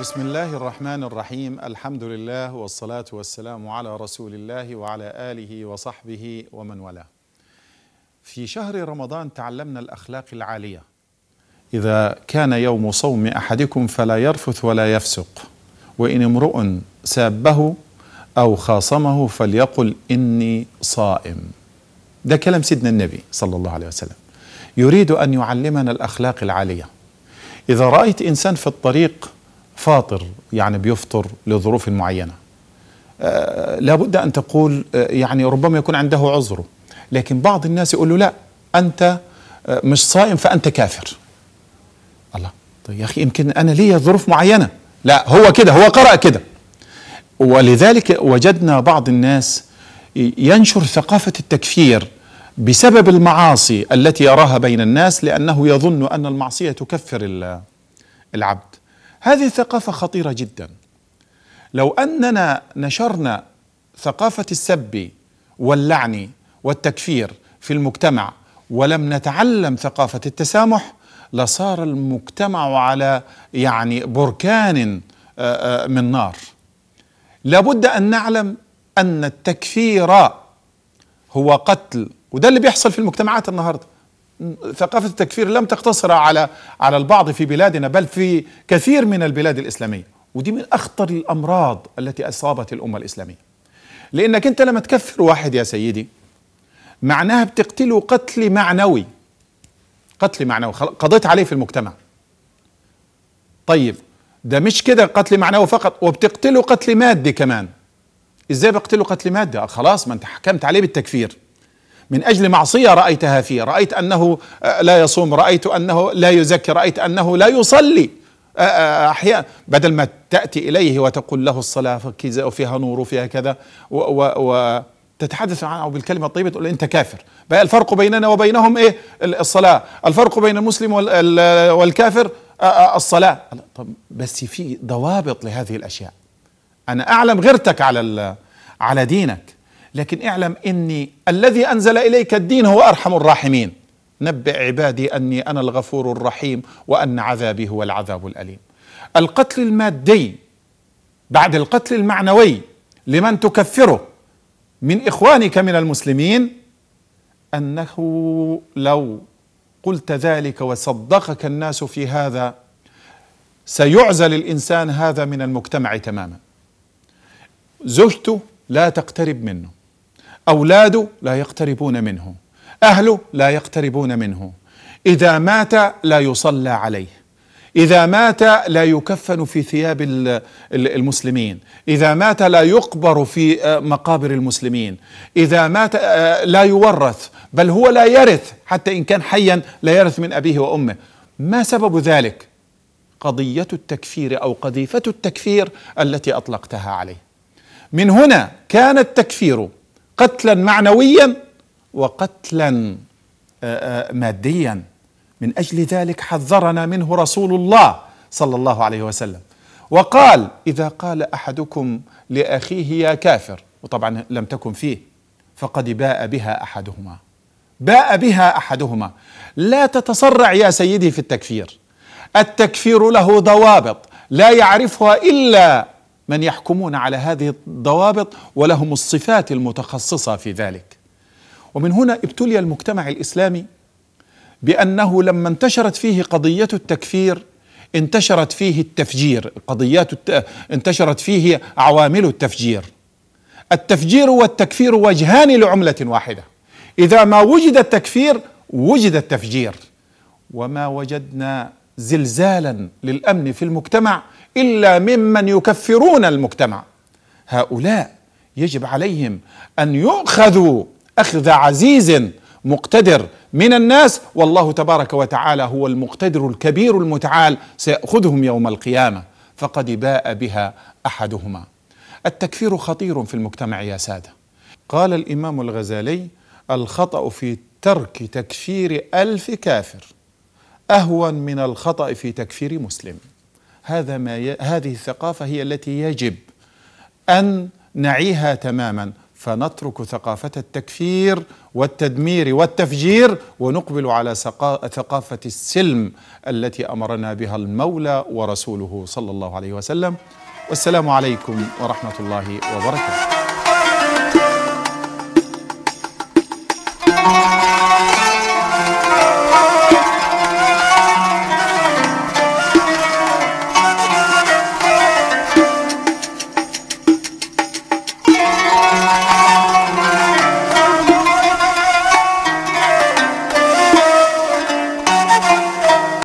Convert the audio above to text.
بسم الله الرحمن الرحيم الحمد لله والصلاة والسلام على رسول الله وعلى آله وصحبه ومن والاه في شهر رمضان تعلمنا الأخلاق العالية إذا كان يوم صوم أحدكم فلا يرفث ولا يفسق وإن امرؤ سابه أو خاصمه فليقل إني صائم ده كلام سيدنا النبي صلى الله عليه وسلم يريد أن يعلمنا الأخلاق العالية إذا رأيت إنسان في الطريق فاطر يعني بيفطر لظروف معينه آه، لابد ان تقول آه، يعني ربما يكون عنده عذره لكن بعض الناس يقول له لا انت آه، مش صائم فانت كافر الله طيب يا اخي يمكن انا لي ظروف معينه لا هو كده هو قرأ كده ولذلك وجدنا بعض الناس ينشر ثقافه التكفير بسبب المعاصي التي يراها بين الناس لانه يظن ان المعصيه تكفر العبد هذه ثقافة خطيرة جدا لو أننا نشرنا ثقافة السب واللعن والتكفير في المجتمع ولم نتعلم ثقافة التسامح لصار المجتمع على يعني بركان آه، آه، من نار لابد أن نعلم أن التكفير هو قتل وده اللي بيحصل في المجتمعات النهارده ثقافة التكفير لم تقتصر على على البعض في بلادنا بل في كثير من البلاد الإسلامية ودي من أخطر الأمراض التي أصابت الأمة الإسلامية لأنك أنت لما تكفر واحد يا سيدي معناها بتقتله قتل معنوي قتل معنوي قضيت عليه في المجتمع طيب ده مش كده قتل معنوي فقط وبتقتله قتل مادي كمان ازاي بقتله قتل مادي خلاص ما انت حكمت عليه بالتكفير من اجل معصيه رايتها فيه، رايت انه آه، لا يصوم، رايت انه لا يزكي، رايت انه لا يصلي آه، آه، احيانا بدل ما تاتي اليه وتقول له الصلاه كذا وفيها نور وفيها كذا و, و, و تتحدث عنه بالكلمة الطيبة تقول أنت كافر بقى الفرق بيننا وبينهم إيه الصلاة الفرق بين المسلم والكافر الصلاة طب بس في ضوابط لهذه الأشياء أنا أعلم غيرتك على على دينك لكن اعلم اني الذي انزل اليك الدين هو ارحم الراحمين نبئ عبادي اني انا الغفور الرحيم وان عذابي هو العذاب الاليم القتل المادي بعد القتل المعنوي لمن تكفره من اخوانك من المسلمين انه لو قلت ذلك وصدقك الناس في هذا سيعزل الانسان هذا من المجتمع تماما زوجته لا تقترب منه اولاده لا يقتربون منه اهله لا يقتربون منه اذا مات لا يصلى عليه اذا مات لا يكفن في ثياب المسلمين اذا مات لا يقبر في آه، مقابر المسلمين اذا مات آه، لا يورث بل هو لا يرث حتى ان كان حيا لا يرث من ابيه وامه ما سبب ذلك قضيه التكفير او قذيفه التكفير التي اطلقتها عليه من هنا كان التكفير قتلا معنويا وقتلا ماديا من اجل ذلك حذرنا منه رسول الله صلى الله عليه وسلم وقال اذا قال احدكم لاخيه يا كافر وطبعا لم تكن فيه فقد باء بها احدهما باء بها احدهما لا تتسرع يا سيدي في التكفير التكفير له ضوابط لا يعرفها الا من يحكمون على هذه الضوابط ولهم الصفات المتخصصه في ذلك ومن هنا ابتلي المجتمع الاسلامي بانه لما انتشرت فيه قضيه التكفير انتشرت فيه التفجير قضيات الت... انتشرت فيه عوامل التفجير التفجير والتكفير وجهان لعمله واحده اذا ما وجد التكفير وجد التفجير وما وجدنا زلزالا للامن في المجتمع الا ممن يكفرون المجتمع هؤلاء يجب عليهم ان يؤخذوا اخذ عزيز مقتدر من الناس والله تبارك وتعالى هو المقتدر الكبير المتعال سيأخذهم يوم القيامة فقد باء بها أحدهما التكفير خطير في المجتمع يا سادة قال الإمام الغزالي الخطأ في ترك تكفير ألف كافر أهون من الخطأ في تكفير مسلم هذا ما ي... هذه الثقافة هي التي يجب أن نعيها تماما فنترك ثقافة التكفير والتدمير والتفجير ونقبل على ثقافة السلم التي أمرنا بها المولى ورسوله صلى الله عليه وسلم والسلام عليكم ورحمة الله وبركاته